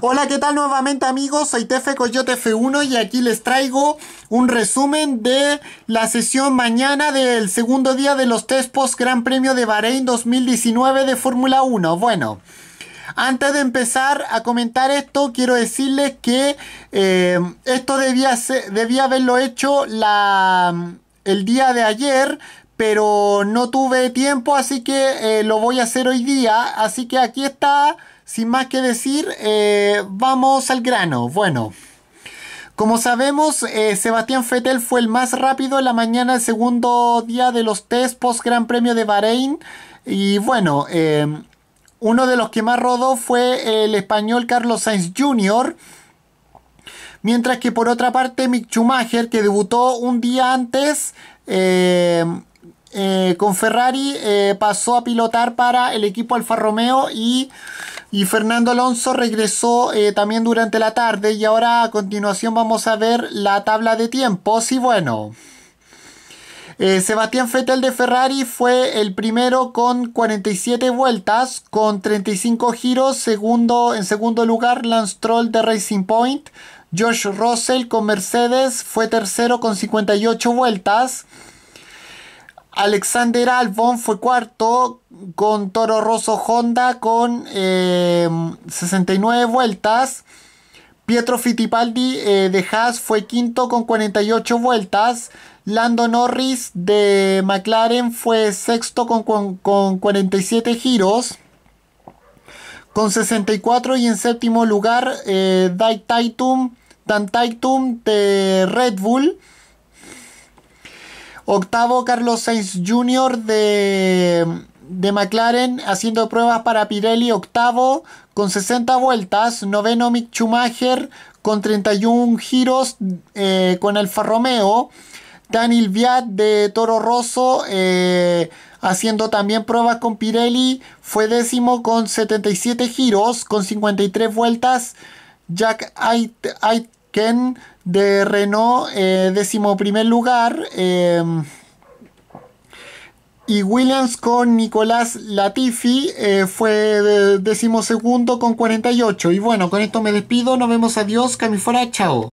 Hola, ¿qué tal nuevamente amigos? Soy Tefe Coyote F1 y aquí les traigo un resumen de la sesión mañana del segundo día de los test post Gran Premio de Bahrein 2019 de Fórmula 1. Bueno. Antes de empezar a comentar esto, quiero decirles que eh, esto debía, debía haberlo hecho la, el día de ayer, pero no tuve tiempo, así que eh, lo voy a hacer hoy día. Así que aquí está, sin más que decir, eh, vamos al grano. Bueno. Como sabemos, eh, Sebastián Fettel fue el más rápido en la mañana del segundo día de los test post Gran Premio de Bahrein. Y bueno, uno de los que más rodó fue el español Carlos Sainz Jr. Mientras que por otra parte Mick Schumacher, que debutó un día antes, eh, eh, con Ferrari eh, pasó a pilotar para el equipo Alfa Romeo y, Fernando Alonso regresó eh, también durante la tarde y ahora a continuación vamos a ver la tabla de tiempos y bueno. Sebastián Fettel de Ferrari fue el primero con 47 vueltas, con 35 giros. Segundo, en segundo lugar, Lance Troll de Racing Point. George Russell con Mercedes fue tercero con 58 vueltas. Alexander Albon fue cuarto con Toro Rosso Honda con 69 em, vueltas. Pietro Fittipaldi eh, de Haas fue quinto con 48 vueltas. Lando Norris de McLaren fue sexto con, 47 giros. Con 64 y en séptimo lugar eh, Dan Taitum de Red Bull Octavo, Carlos Sainz Jr. de, de McLaren haciendo pruebas para Pirelli. Octavo con 60 vueltas. Noveno, Mick Schumacher con 31 giros eh, con Alfa Romeo. Daniel Viat de Toro Rosso eh, haciendo también pruebas con Pirelli. Fue décimo con 77 giros, con 53 vueltas. Jack Ken de Renault, eh, décimo primer lugar. Em, y Williams con Nicolás Latifi eh, fue décimo segundo con 48. Y bueno, con esto me despido. Nos vemos. Adiós. Camifora. Chao.